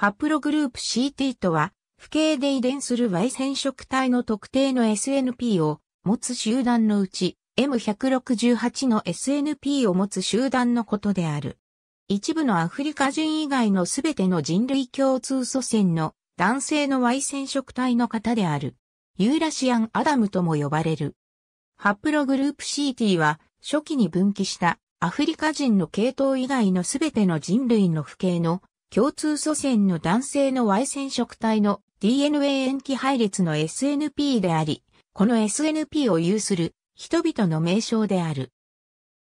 ハプログループ CT とは、不形で遺伝する Y 染色体の特定の SNP を持つ集団のうち、M168 の SNP を持つ集団のことである。一部のアフリカ人以外のすべての人類共通祖先の男性の Y 染色体の方である。ユーラシアン・アダムとも呼ばれる。ハプログループ CT は初期に分岐したアフリカ人の系統以外のすべての人類の父系の共通祖先の男性の Y 染色体の DNA 塩基配列の SNP であり、この SNP を有する人々の名称である。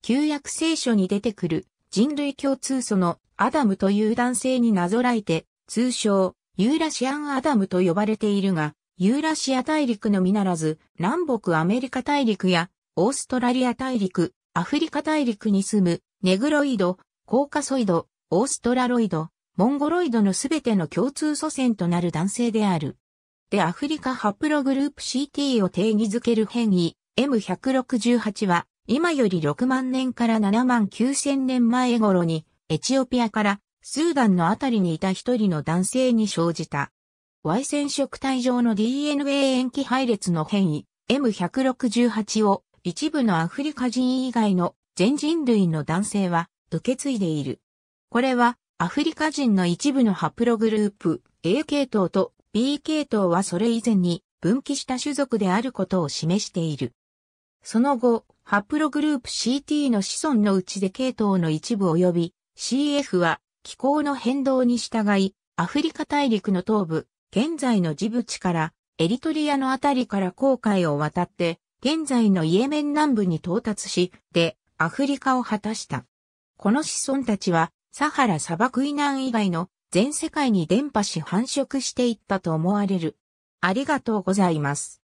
旧約聖書に出てくる人類共通祖のアダムという男性になぞらえて、通称ユーラシアンアダムと呼ばれているが、ユーラシア大陸のみならず、南北アメリカ大陸やオーストラリア大陸、アフリカ大陸に住むネグロイド、コーカソイド、オーストラロイド、モンゴロイドのすべての共通祖先となる男性である。でアフリカハプログループ CT を定義づける変異 M168 は今より6万年から7万9000年前頃にエチオピアからスーダンのあたりにいた一人の男性に生じた。Y 染色体上の DNA 塩基配列の変異 M168 を一部のアフリカ人以外の全人類の男性は受け継いでいる。これはアフリカ人の一部のハプログループ A 系統と B 系統はそれ以前に分岐した種族であることを示している。その後、ハプログループ CT の子孫のうちで系統の一部及び CF は気候の変動に従い、アフリカ大陸の東部、現在のジブチからエリトリアのあたりから航海を渡って、現在のイエメン南部に到達し、で、アフリカを果たした。この子孫たちは、サハラ砂漠以南以外の全世界に伝播し繁殖していったと思われる。ありがとうございます。